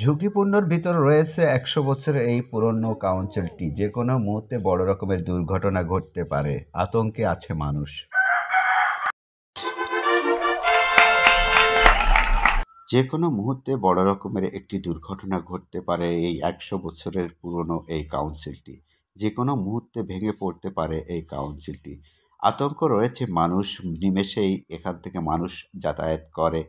ঝুঁকিপূর্ণর ভিতর রয়েছে একশো বছরের এই পুরনো কাউন্সিলটি যে কোনো মুহূর্তে বড় রকমের দুর্ঘটনা ঘটতে পারে আতঙ্কে আছে মানুষ যে কোনো মুহূর্তে বড় রকমের একটি দুর্ঘটনা ঘটতে পারে এই একশো বছরের পুরনো এই কাউন্সিলটি যে কোনো মুহূর্তে ভেঙে পড়তে পারে এই কাউন্সিলটি আতঙ্ক রয়েছে মানুষ নিমেষেই এখান থেকে মানুষ যাতায়াত করে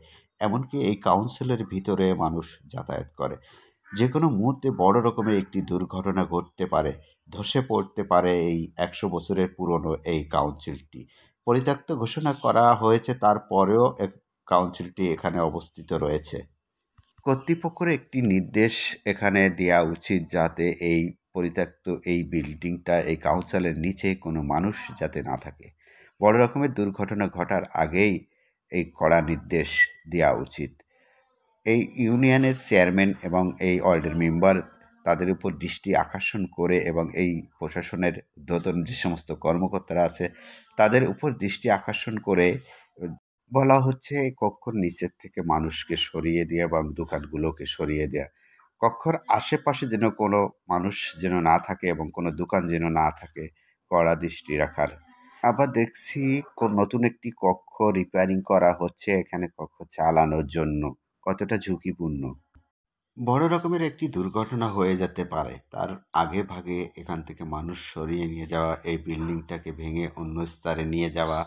এমনকি এই কাউন্সিলের ভিতরে মানুষ যাতায়াত করে যে কোনো মুহূর্তে বড় রকমের একটি দুর্ঘটনা ঘটতে পারে ধসে পড়তে পারে এই একশো বছরের পুরনো এই কাউন্সিলটি পরিত্যক্ত ঘোষণা করা হয়েছে তারপরেও কাউন্সিলটি এখানে অবস্থিত রয়েছে কর্তৃপক্ষের একটি নির্দেশ এখানে দেওয়া উচিত যাতে এই পরিত্যক্ত এই বিল্ডিংটা এই কাউন্সিলের নিচে কোনো মানুষ যাতে না থাকে বড় রকমের দুর্ঘটনা ঘটার আগেই এই কড়া নির্দেশ দেওয়া উচিত এই ইউনিয়নের চেয়ারম্যান এবং এই ওয়ার্ল্ডের মেম্বার তাদের উপর দৃষ্টি আকর্ষণ করে এবং এই প্রশাসনের উদ্বোধন যে সমস্ত কর্মকর্তারা আছে তাদের উপর দৃষ্টি আকর্ষণ করে বলা হচ্ছে এই কক্ষর নিচের থেকে মানুষকে সরিয়ে দেওয়া এবং দোকানগুলোকে সরিয়ে দেওয়া কক্ষর আশেপাশে যেন কোনো মানুষ যেন না থাকে এবং কোনো দোকান যেন না থাকে কড়া দৃষ্টি রাখার আবার দেখছি নতুন একটি কক্ষ রিপেয়ারিং করা হচ্ছে এখানে কক্ষ চালানোর জন্য কতটা ঝুঁকিপূর্ণ বড় রকমের একটি দুর্ঘটনা হয়ে যেতে পারে তার আগে ভাগে এখান থেকে মানুষ সরিয়ে নিয়ে যাওয়া এই বিল্ডিংটাকে ভেঙে অন্য স্তরে নিয়ে যাওয়া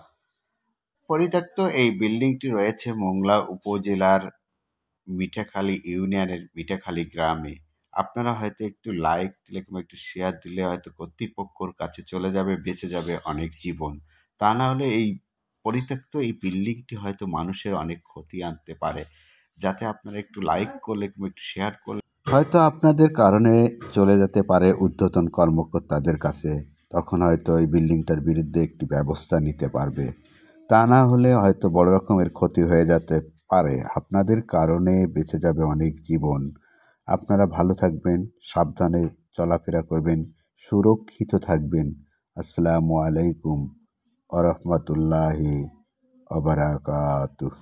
পরিত্যক্ত এই বিল্ডিংটি রয়েছে মোংলা উপজেলার মিঠাখালী ইউনিয়নের মিঠাখালী গ্রামে আপনারা হয়তো একটু লাইক দিলে কিংবা একটু শেয়ার দিলে হয়তো কর্তৃপক্ষর কাছে চলে যাবে বেঁচে যাবে অনেক জীবন তা না হলে এই পরিত্যক্ত এই বিল্ডিংটি হয়তো মানুষের অনেক ক্ষতি আনতে পারে যাতে আপনারা একটু লাইক করলে কিংবা একটু শেয়ার করলে হয়তো আপনাদের কারণে চলে যেতে পারে উদ্ধতন কর্মকর্তাদের কাছে তখন হয়তো এই বিল্ডিংটার বিরুদ্ধে একটি ব্যবস্থা নিতে পারবে তা না হলে হয়তো বড় রকমের ক্ষতি হয়ে যেতে পারে আপনাদের কারণে বেঁচে যাবে অনেক জীবন আপনারা ভালো থাকবেন সাবধানে চলাফেরা করবেন সুরক্ষিত থাকবেন আসসালামু আলাইকুম আরহামতুল্লাহ অবরাকাতুহ